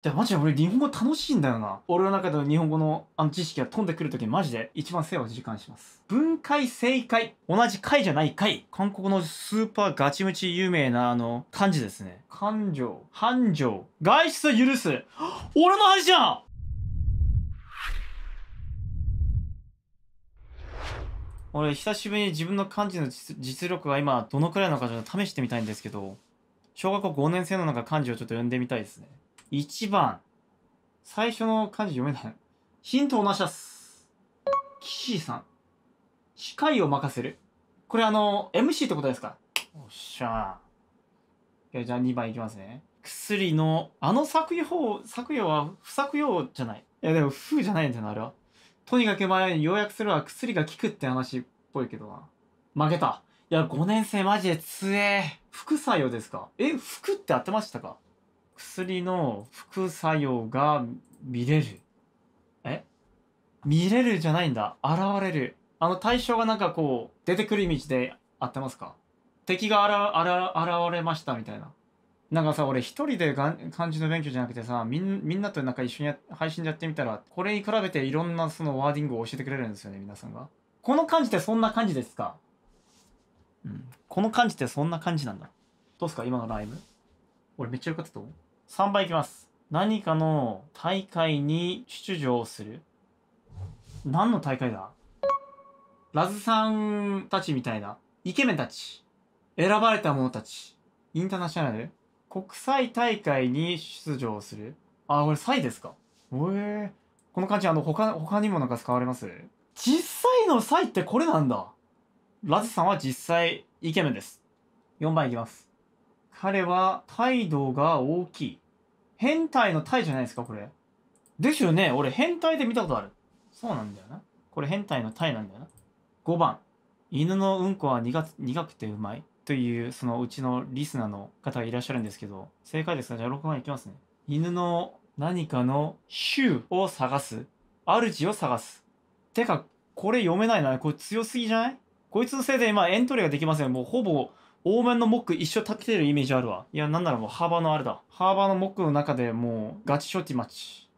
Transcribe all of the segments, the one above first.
じゃあマジで俺日本語楽しいんだよな。俺の中での日本語のあの知識が飛んでくるときマジで一番背を実感します。分解正解。同じ解じゃない解。韓国のスーパーガチムチ有名なあの漢字ですね。感情、繁盛、外出を許す。俺の話じゃん俺久しぶりに自分の漢字の実力が今どのくらいなのかちょっと試してみたいんですけど、小学校5年生の中漢字をちょっと読んでみたいですね。1番。最初の漢字読めない。ヒントをなしゃす。岸さん。司会を任せる。これあの、MC ってことですかおっしゃじゃあ2番いきますね。薬の、あの作用、作用は不作用じゃない。いやでも、不じゃないんじゃなあれは。とにかく前に要約するは薬が効くって話っぽいけどな。負けた。いや、5年生マジで強え。副作用ですかえ、服って当ってましたか薬の副作用が見れる。え見れるじゃないんだ。現れる。あの対象がなんかこう、出てくる道で合ってますか敵があら、あら、現れましたみたいな。なんかさ、俺一人でがん漢字の勉強じゃなくてさ、みんみんなとなんか一緒に配信でやってみたら、これに比べていろんなそのワーディングを教えてくれるんですよね、皆さんが。この漢字ってそんな感じですかうん。この漢字ってそんな感じなんだ。どうすか今のライブ俺めっちゃ良かったと思う。3番いきます。何かの大会に出場する。何の大会だラズさんたちみたいな。イケメンたち。選ばれた者たち。インターナショナル国際大会に出場する。あ、これサイですかえー、この漢字、あの、他、他にもなんか使われます実際のサイってこれなんだ。ラズさんは実際イケメンです。4番いきます。彼は態度が大きい。変態の態じゃないですか、これ。ですよね。俺、変態で見たことある。そうなんだよな。これ、変態の態なんだよな。5番。犬のうんこは苦苦くてうまい。という、そのうちのリスナーの方がいらっしゃるんですけど、正解ですかじゃあ6番いきますね。犬の何かの種を探す。主を探す。てか、これ読めないな。これ強すぎじゃないこいつのせいで今エントリーができません。もうほぼ多めのモック一生立ててるイメージあるわ。いや、なんならもうハーバーのあれだ。ハーバーのモックの中でもうガチショティマッチ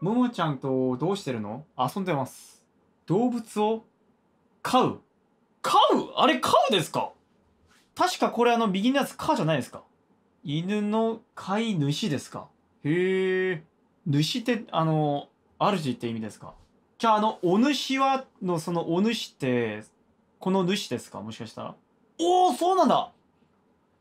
ももちゃんとどうしてるの遊んでます。動物を飼う飼うあれ飼うですか確かこれあの右のやつ飼うじゃないですか。犬の飼い主ですかへえ。主って、あの、主って意味ですかじゃああの、お主はのそのお主って、この主ですかもしかしたら。おおそうなんだ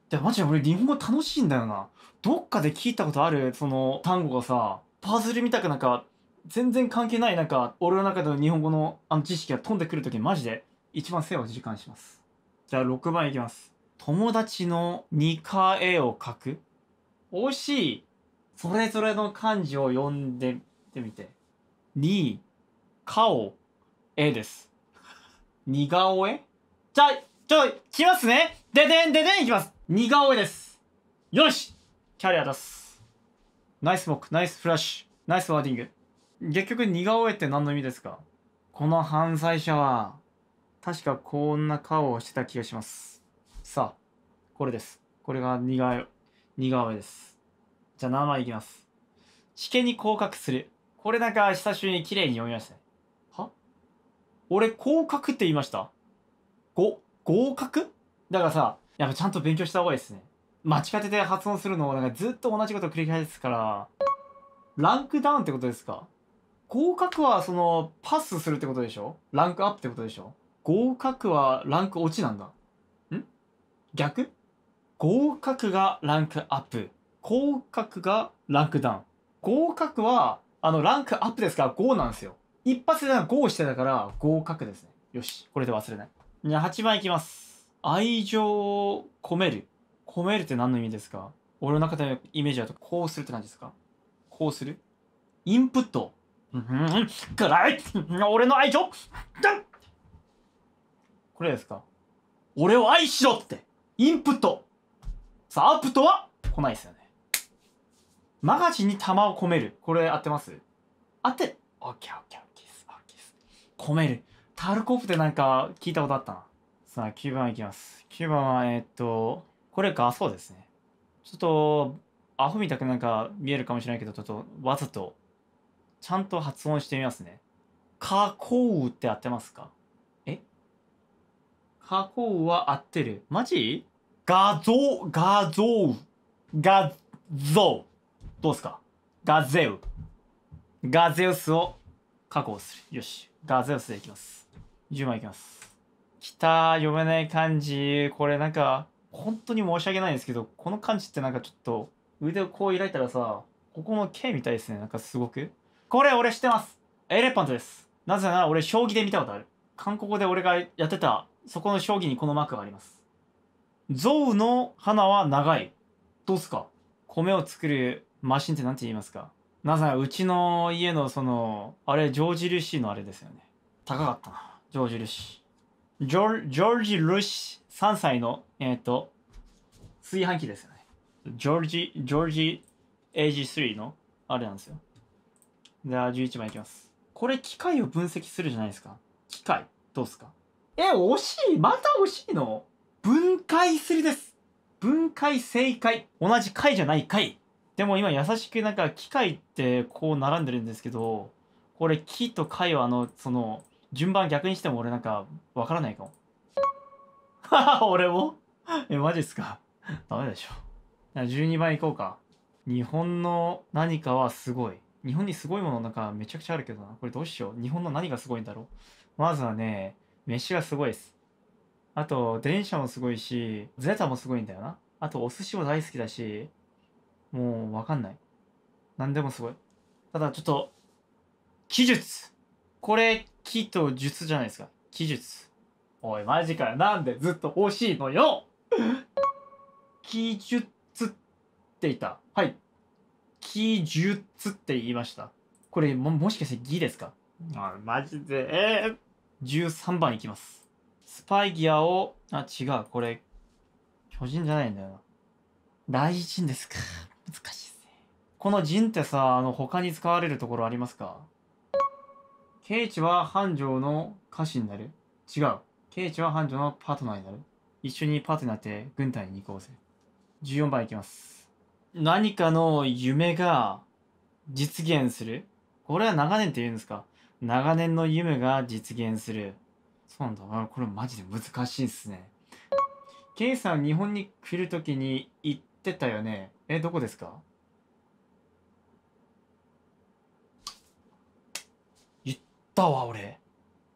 でマジで俺日本語楽しいんだよなどっかで聞いたことあるその単語がさパズル見たくなんか全然関係ないなんか俺の中での日本語のあの知識が飛んでくるときにマジで一番背を実感しますじゃあ6番いきます友達の2か絵を描く惜しいそれぞれの漢字を読んでてみて2顔絵です似顔絵じゃあちょ、来ますね。ででんででん行きます。似顔絵です。よしキャリア出す。ナイスモック、ナイスフラッシュ、ナイスワーディング。結局似顔絵って何の意味ですかこの犯罪者は、確かこんな顔をしてた気がします。さあ、これです。これが似顔絵、似顔絵です。じゃあ名前いきます。試験に降格する。これなんか久しぶりに綺麗に読みましたね。は俺、降格って言いました ?5。合格だからさ、やっぱちゃんと勉強した方がいいですね。間違ってて発音するのをなんかずっと同じこと繰り返すから、ランクダウンってことですか合格はそのパスするってことでしょランクアップってことでしょ合格はランク落ちなんだ。ん逆合格がランクアップ。合格がランクダウン。合格は、あの、ランクアップですから5なんですよ。一発で5してたから合格ですね。よし。これで忘れない。じゃあ8番いきます。愛情を込める。込めるって何の意味ですか俺の中でのイメージだとこうするって何ですかこうするインプット。うん、辛い俺の愛情これですか俺を愛しろってインプットさあ、アップとは来ないですよね。マガジンに玉を込める。これ合ってます合って、オッケーオッケーオッケーです。オッケーです。込める。タルコフプってなんか聞いたことあったな。さあ、9番いきます。9番は、えっと、これか、そうですね。ちょっと、アホみたくなんか見えるかもしれないけど、ちょっと、わざと、ちゃんと発音してみますね。かこうって合ってますかえかこうは合ってる。マジ画像、画像、画像。どうすかガゼウ。ガゼウスを加工する。よし。ガゼウスでいきます。10枚いきます。きた読めない漢字。これなんか、本当に申し訳ないんですけど、この漢字ってなんかちょっと、腕をこう開いたらさ、ここの K みたいですね。なんかすごく。これ俺知ってます。エレパントです。なぜなら俺将棋で見たことある。韓国語で俺がやってた、そこの将棋にこのマークがあります。象の花は長い。どうすか米を作るマシンって何て言いますかなぜならうちの家のその、あれ、ジョーシーのあれですよね。高かったな。ジョージ・ルシジョジョージ・ルシ3歳の、えっ、ー、と、炊飯器ですよね。ジョージ、ジョージ・エイジ3の、あれなんですよ。じゃあ、11枚いきます。これ、機械を分析するじゃないですか。機械、どうすかえ、惜しいまた惜しいの分解するです。分解正解。同じ解じゃない解。でも今優しくなんか機械ってこう並んでるんですけど、これ木と貝はあの、その、順番逆にしても俺なんかわからないかも。俺も え、マジっすか ダメでしょ。12番いこうか。日本の何かはすごい。日本にすごいものなんかめちゃくちゃあるけどな。これどうしよう。日本の何がすごいんだろう。まずはね、飯がすごいです。あと、電車もすごいし、ゼータもすごいんだよな。あと、お寿司も大好きだし、もうわかんない。何でもすごい。ただちょっと、技術これ木と術じゃないですか。木術。おい、マジかよ。なんでずっと欲しいのよ木術って言った。はい。奇術って言いました。これ、も、もしかしてギですかあ、マジで。え13番いきます。スパイギアを、あ、違う。これ、巨人じゃないんだよな。大人ですか。難しいですね。この人ってさ、あの、他に使われるところありますかケイチは繁盛の歌詞になる違う。ケイチは繁盛のパートナーになる一緒にパートナーになって軍隊に行こうぜ。14番いきます。何かの夢が実現する。これは長年って言うんですか長年の夢が実現する。そうなんだ。これマジで難しいっすね。ケイさん日本に来るときに言ってたよね。え、どこですかったわ、俺。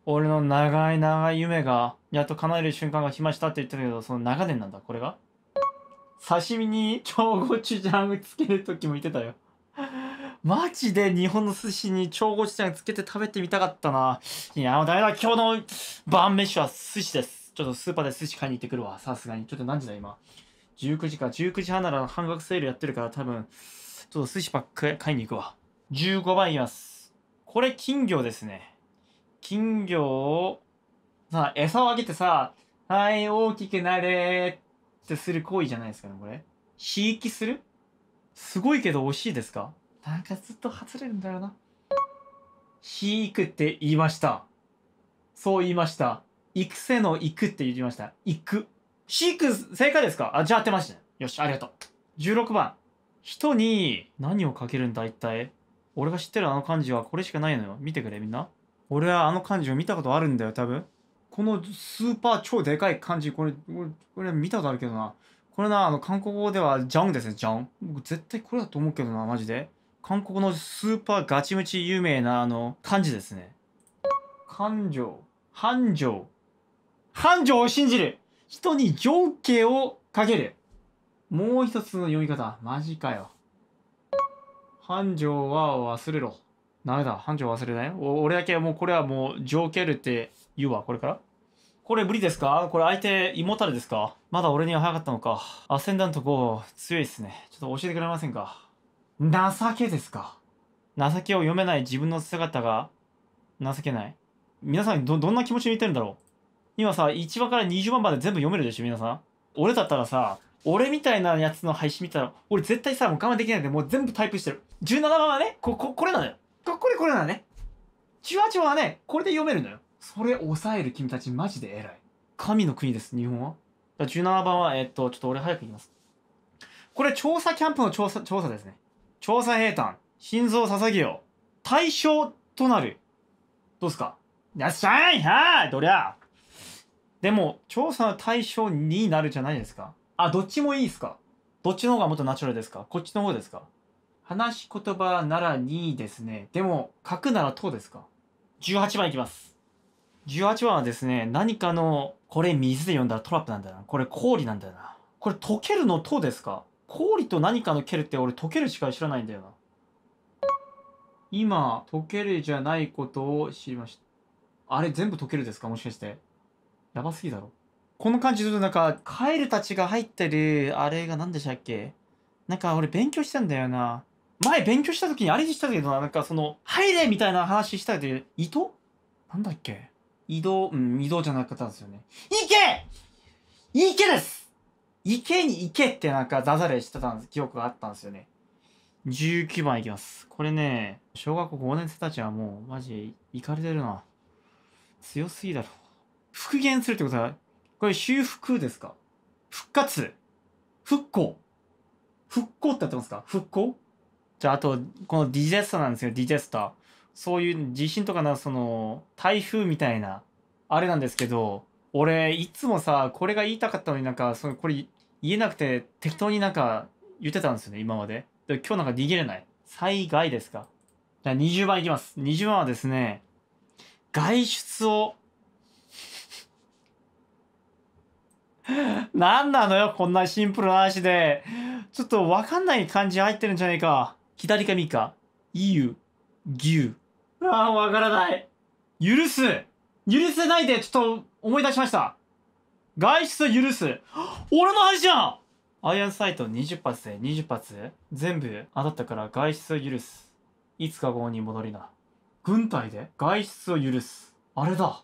俺の長い長い夢が、やっと叶える瞬間が来ましたって言ってたけど、その長年なんだ、これが刺身に超ごちじゃんつける時も言ってたよ。マジで日本の寿司に超ごちじゃんつけて食べてみたかったな。いや、ダメだ、今日の晩飯は寿司です。ちょっとスーパーで寿司買いに行ってくるわ、さすがに。ちょっと何時だ、今。19時か、19時半なら半額セールやってるから多分、ちょっと寿司ばっかり買いに行くわ。15番います。これ金魚ですね。金魚をさ、あ、餌をあげてさ、はい、大きくなれってする行為じゃないですかね、これ。ひいするすごいけど惜しいですかなんかずっと外れるんだよな。飼育って言いました。そう言いました。育成の行くって言いました。行く。飼育正解ですかあ、じゃあ当てました、よし、ありがとう。16番。人に何をかけるんだ一体。俺が知ってるあの漢字はこれしかないのよ。見てくれみんな。俺はあの漢字を見たことあるんだよ、多分。このスーパー超でかい漢字、これ、これ見たことあるけどな。これな、あの、韓国語ではジャンですね、ジャン。僕絶対これだと思うけどな、マジで。韓国のスーパーガチムチ有名なあの、漢字ですね。感情。繁盛。繁盛を信じる人に情景をかけるもう一つの読み方。マジかよ。繁盛は忘れろ。ダメだ、班長忘れないお俺だけもうこれはもう情けるって言うわ、これから。これ無理ですかこれ相手、胃もたれですかまだ俺には早かったのか。アセンダント5、強いっすね。ちょっと教えてくれませんか情けですか情けを読めない自分の姿が情けない。皆さんど、どんな気持ちに似てるんだろう今さ、1話から20番まで全部読めるでしょ、皆さん。俺だったらさ、俺みたいなやつの配信見たら、俺絶対さ、もう我慢できないんで、もう全部タイプしてる。17番はね、こ、こ、これなのよ。ここれこれだね。チュワチュワはね、これで読めるのよ。それ抑える君たちマジで偉い。神の国です、日本は。17番は、えっと、ちょっと俺早く言います。これ調査キャンプの調査、調査ですね。調査兵団、心臓捧げよ対象となる。どうすかやっしゃいはいどりゃでも、調査の対象になるじゃないですか。あ、どっちもいいですかどっちの方がもっとナチュラルですかこっちの方ですか話し言葉なら2位ですね。でも、書くなら等ですか ?18 番いきます。18番はですね、何かの、これ水で読んだらトラップなんだな。これ氷なんだよな。これ溶けるの等ですか氷と何かの蹴るって俺溶けるしか知らないんだよな。今、溶けるじゃないことを知りました。あれ全部溶けるですかもしかして。やばすぎだろ。この感じでなんか、カエルたちが入ってる、あれが何でしたっけなんか俺勉強してんだよな。前勉強した時にあれしたけど、なんかその、入れみたいな話したけど、意図。なんだっけ移動、うん、移動じゃなかったんですよね。行け行けです行けに行けってなんかダザレしてたんです、記憶があったんですよね。19番いきます。これね、小学校5年生たちはもう、マジ、いかれてるな。強すぎだろ。復元するってことは、これ修復ですか復活復興復興ってやってますか復興じゃあ、あと、このディジェスタなんですよ、ディジェスタ。そういう地震とかな、その、台風みたいな、あれなんですけど、俺、いつもさ、これが言いたかったのになんか、そのこれ言えなくて、適当になんか言ってたんですよね、今まで。で今日なんか逃げれない。災害ですか。じゃあ20番いきます。20番はですね、外出を 何なのよ、こんなシンプルな話で。ちょっとわかんない感じ入ってるんじゃないか。左か右か、EU ぎゅう。ああ、わからない。許す許せないで、ちょっと思い出しました。外出許す。俺の話じゃんアイアンサイト20発で20発全部当たったから外出を許す。いつか後に戻りな。軍隊で外出を許す。あれだ。